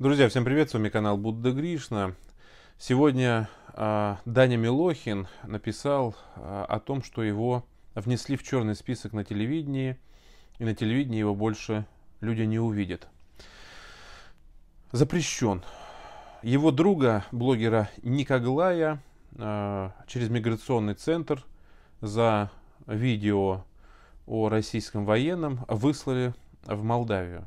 Друзья, всем привет, с вами канал Будда Гришна. Сегодня э, Даня Милохин написал э, о том, что его внесли в черный список на телевидении, и на телевидении его больше люди не увидят. Запрещен. Его друга, блогера Никоглая, э, через миграционный центр за видео о российском военном выслали в Молдавию.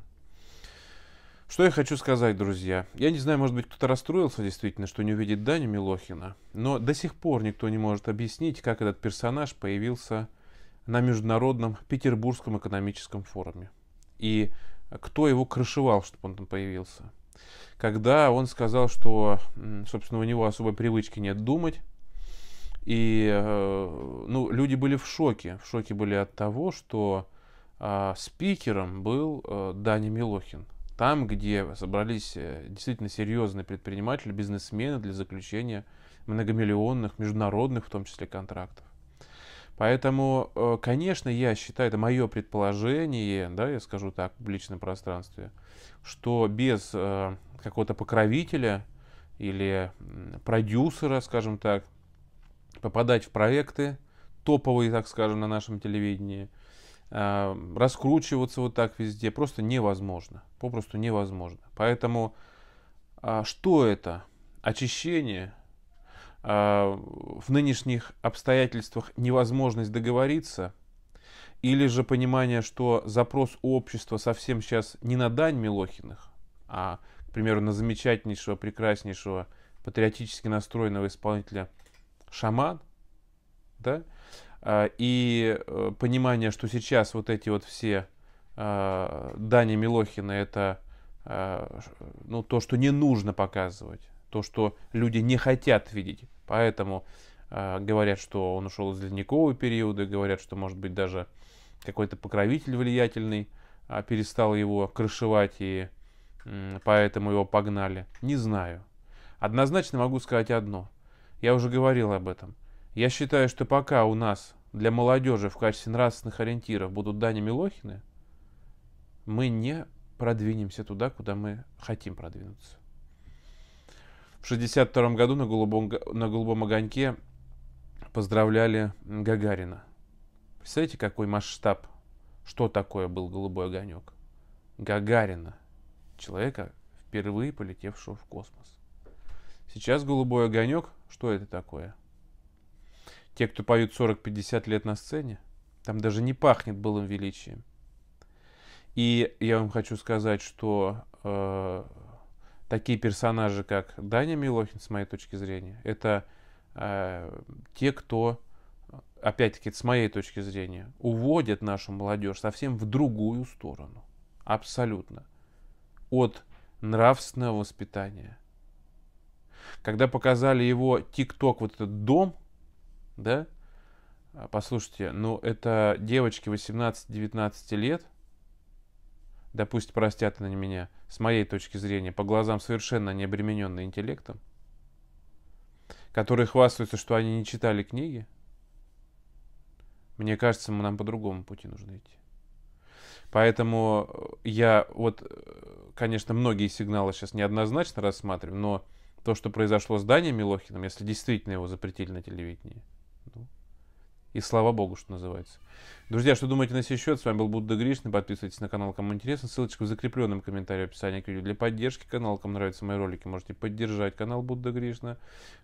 Что я хочу сказать, друзья. Я не знаю, может быть, кто-то расстроился действительно, что не увидит Даню Милохина, но до сих пор никто не может объяснить, как этот персонаж появился на Международном Петербургском экономическом форуме. И кто его крышевал, чтобы он там появился. Когда он сказал, что, собственно, у него особой привычки нет думать, и э, ну, люди были в шоке. В шоке были от того, что э, спикером был э, Даня Милохин. Там, где собрались э, действительно серьезные предприниматели, бизнесмены для заключения многомиллионных, международных в том числе контрактов. Поэтому, э, конечно, я считаю, это мое предположение, да, я скажу так, в личном пространстве, что без э, какого-то покровителя или продюсера, скажем так, попадать в проекты топовые, так скажем, на нашем телевидении – Эм, раскручиваться вот так везде просто невозможно. Попросту невозможно. Поэтому а, что это? Очищение а, в нынешних обстоятельствах невозможность договориться или же понимание, что запрос у общества совсем сейчас не на дань Милохиных, а, к примеру, на замечательнейшего, прекраснейшего, патриотически настроенного исполнителя «Шаман», да, а, и э, понимание, что сейчас вот эти вот все а, Дани Милохина это а, ну, то, что не нужно показывать, то, что люди не хотят видеть. Поэтому говорят, что он ушел из ледникового периода, говорят, что, может быть, даже какой-то покровитель влиятельный перестал его крышевать, и поэтому его погнали. Не знаю. Однозначно могу сказать одно. Я уже говорил об этом. Я считаю, что пока у нас для молодежи в качестве нравственных ориентиров будут Дани Милохины, мы не продвинемся туда, куда мы хотим продвинуться. В 1962 году на голубом, на голубом огоньке поздравляли Гагарина. Представляете, какой масштаб, что такое был голубой огонек? Гагарина, человека, впервые полетевшего в космос. Сейчас голубой огонек, что это такое? Те, кто поют 40-50 лет на сцене, там даже не пахнет былым величием. И я вам хочу сказать, что э, такие персонажи, как Даня Милохин, с моей точки зрения, это э, те, кто, опять-таки, с моей точки зрения, уводят нашу молодежь совсем в другую сторону. Абсолютно. От нравственного воспитания. Когда показали его ТикТок, вот этот дом – да? А, послушайте, ну это девочки 18-19 лет, да пусть простят на меня, с моей точки зрения, по глазам совершенно не обремененные интеллектом, которые хвастаются, что они не читали книги, мне кажется, мы нам по другому пути нужно идти. Поэтому э, я вот, э, конечно, многие сигналы сейчас неоднозначно рассматриваю, но то, что произошло с Данием Милохиным, если действительно его запретили на телевидении – и слава богу, что называется. Друзья, что думаете на сей счет? С вами был Будда Гришин. Подписывайтесь на канал, кому интересно. Ссылочка в закрепленном комментарии в описании к видео. Для поддержки канала, кому нравятся мои ролики, можете поддержать канал Будда Гришна.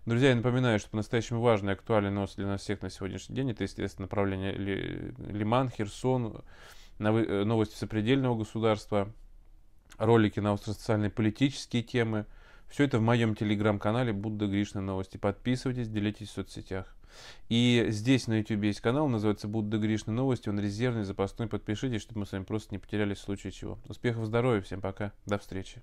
Друзья, я напоминаю, что по-настоящему важный и актуальный нос для нас всех на сегодняшний день. Это, естественно, направление Лиман, Херсон, э, новости сопредельного государства, ролики на остро-социально-политические темы. Все это в моем телеграм-канале Будда Гришна Новости. Подписывайтесь, делитесь в соцсетях. И здесь на YouTube есть канал, называется «Будда Гришны новости». Он резервный, запасной. Подпишитесь, чтобы мы с вами просто не потерялись в случае чего. Успехов, здоровья. Всем пока. До встречи.